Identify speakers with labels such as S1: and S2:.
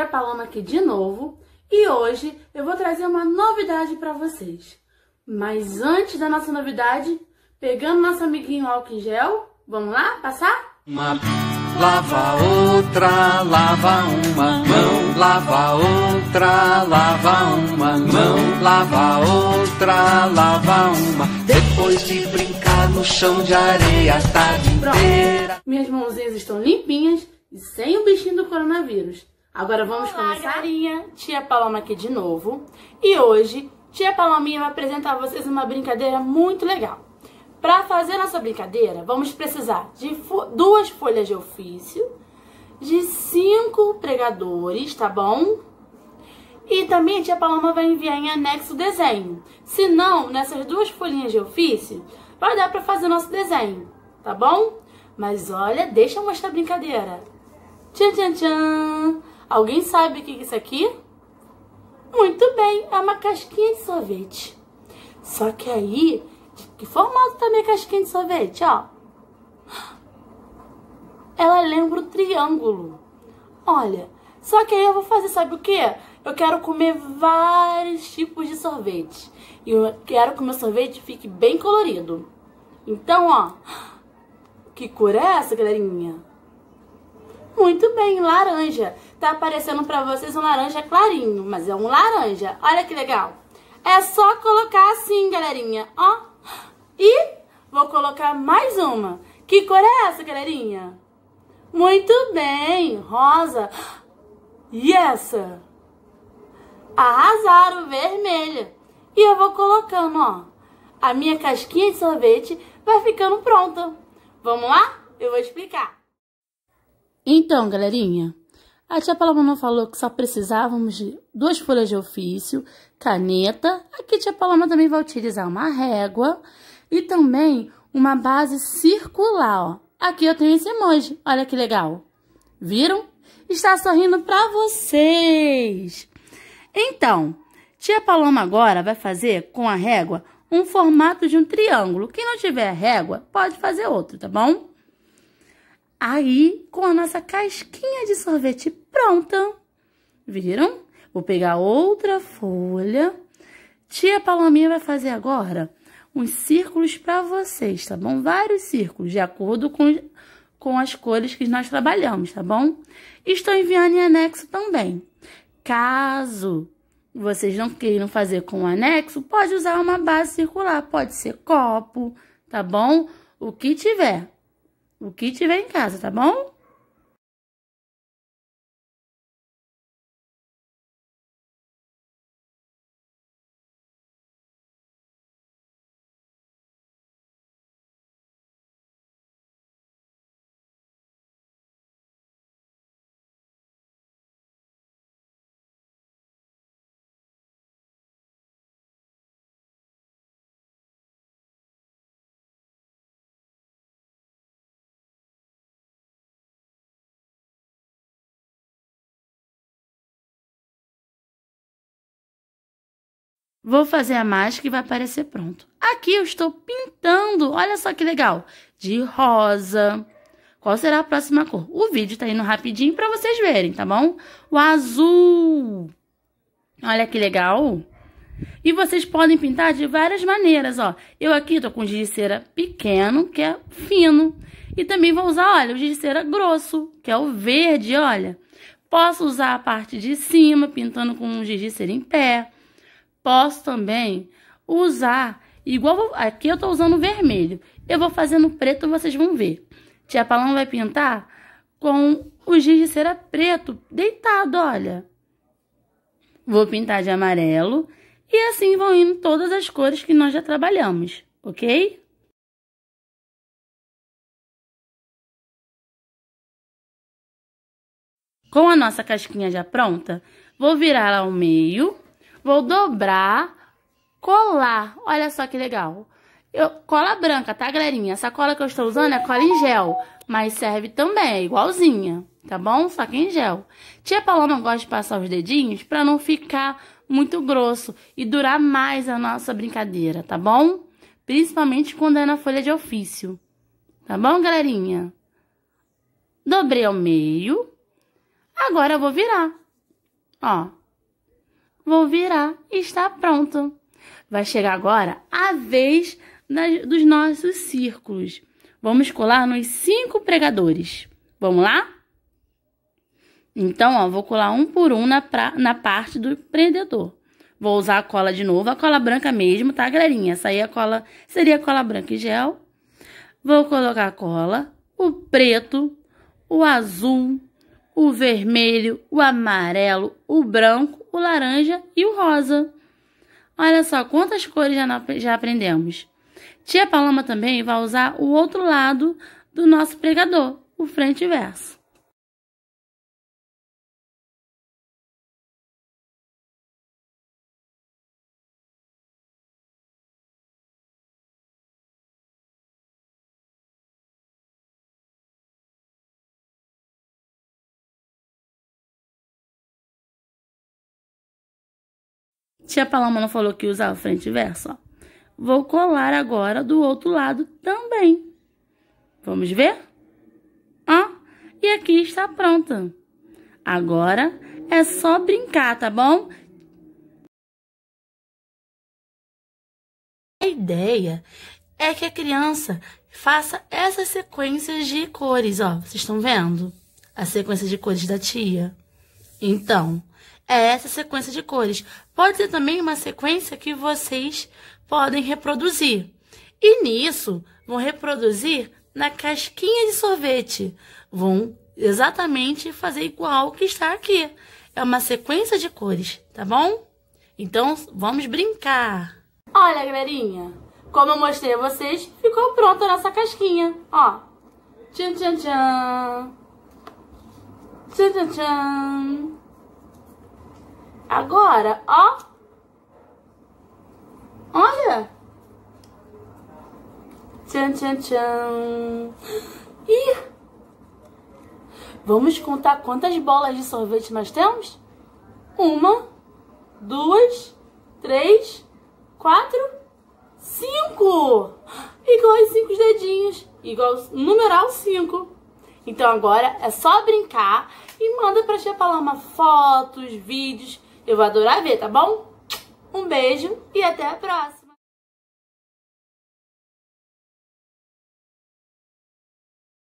S1: a Paloma aqui de novo e hoje eu vou trazer uma novidade para vocês. Mas antes da nossa novidade, pegando nosso amiguinho álcool em gel, vamos lá passar? Uma lava outra, lava uma mão, lava outra, lava uma mão, lava outra, lava uma. Depois de brincar no chão de areia a tá tarde Pronto. Minhas mãozinhas estão limpinhas e sem o bichinho do coronavírus. Agora vamos Olá, começar? Galerinha, tia Paloma aqui de novo. E hoje, tia Palominha vai apresentar a vocês uma brincadeira muito legal. Para fazer nossa brincadeira, vamos precisar de fo duas folhas de ofício, de cinco pregadores, tá bom? E também a tia Paloma vai enviar em anexo o desenho. Se não, nessas duas folhinhas de ofício, vai dar para fazer nosso desenho, tá bom? Mas olha, deixa eu mostrar a brincadeira. Tchan, tchan, tchan! Alguém sabe o que é isso aqui? Muito bem, é uma casquinha de sorvete. Só que aí, de que formato tá minha é casquinha de sorvete, ó? Ela lembra um triângulo. Olha, só que aí eu vou fazer, sabe o quê? Eu quero comer vários tipos de sorvete. E eu quero que o meu sorvete fique bem colorido. Então, ó, que cor é essa, galerinha? muito bem, laranja. Tá aparecendo para vocês um laranja clarinho, mas é um laranja. Olha que legal. É só colocar assim, galerinha, ó. E vou colocar mais uma. Que cor é essa, galerinha? Muito bem, rosa. E essa? Arrasaram, vermelha. E eu vou colocando, ó. A minha casquinha de sorvete vai ficando pronta. Vamos lá? Eu vou explicar. Então, galerinha, a tia Paloma falou que só precisávamos de duas folhas de ofício, caneta. Aqui a tia Paloma também vai utilizar uma régua e também uma base circular, ó. Aqui eu tenho esse emoji, olha que legal. Viram? Está sorrindo para vocês. Então, tia Paloma agora vai fazer com a régua um formato de um triângulo. Quem não tiver régua, pode fazer outro, tá bom? Aí, com a nossa casquinha de sorvete pronta, viram? Vou pegar outra folha. Tia Palominha vai fazer agora uns círculos para vocês, tá bom? Vários círculos, de acordo com, com as cores que nós trabalhamos, tá bom? Estou enviando em anexo também. Caso vocês não queiram fazer com anexo, pode usar uma base circular, pode ser copo, tá bom? O que tiver o que tiver em casa, tá bom? Vou fazer a mágica e vai aparecer pronto. Aqui eu estou pintando, olha só que legal, de rosa. Qual será a próxima cor? O vídeo está indo rapidinho para vocês verem, tá bom? O azul. Olha que legal. E vocês podem pintar de várias maneiras, ó. Eu aqui tô com giz de cera pequeno, que é fino. E também vou usar, olha, o giz de cera grosso, que é o verde, olha. Posso usar a parte de cima, pintando com um giz de cera em pé posso também usar, igual aqui eu estou usando vermelho. Eu vou fazer no preto, vocês vão ver. Tia Paloma vai pintar com o giz de cera preto, deitado, olha. Vou pintar de amarelo e assim vão indo todas as cores que nós já trabalhamos, ok? Com a nossa casquinha já pronta, vou virar ao meio Vou dobrar, colar. Olha só que legal. Eu, cola branca, tá, galerinha? Essa cola que eu estou usando é cola em gel, mas serve também, é igualzinha, tá bom? Só que em gel. Tia Paloma gosta de passar os dedinhos pra não ficar muito grosso e durar mais a nossa brincadeira, tá bom? Principalmente quando é na folha de ofício. Tá bom, galerinha? Dobrei ao meio. Agora eu vou virar. Ó, vou virar e está pronto. Vai chegar agora a vez das, dos nossos círculos. Vamos colar nos cinco pregadores. Vamos lá? Então, ó, vou colar um por um na, pra, na parte do prendedor. Vou usar a cola de novo, a cola branca mesmo, tá, galerinha? Essa aí é a cola, seria a cola branca e gel. Vou colocar a cola, o preto, o azul, o vermelho, o amarelo, o branco o laranja e o rosa. Olha só quantas cores já, já aprendemos. Tia Paloma também vai usar o outro lado do nosso pregador, o frente e verso. Tia Paloma não falou que usava frente e verso, ó. Vou colar agora do outro lado também. Vamos ver? Ó, e aqui está pronta. Agora é só brincar, tá bom? A ideia é que a criança faça essas sequências de cores, ó. Vocês estão vendo? A sequência de cores da tia. Então, é essa sequência de cores. Pode ser também uma sequência que vocês podem reproduzir. E nisso, vão reproduzir na casquinha de sorvete. Vão exatamente fazer igual que está aqui. É uma sequência de cores, tá bom? Então, vamos brincar. Olha, galerinha, como eu mostrei a vocês, ficou pronta a nossa casquinha. Ó, tchan, tchan, tchan. Tchan, tchan, tchan. Agora, ó. Olha. Tchan, tchan, tchan. Ih. Vamos contar quantas bolas de sorvete nós temos? Uma, duas, três, quatro, cinco. Igual aos cinco dedinhos. Igual ao numeral cinco. Então agora é só brincar e manda pra Tia Paloma fotos, vídeos eu vou adorar ver, tá bom? Um beijo e até a próxima!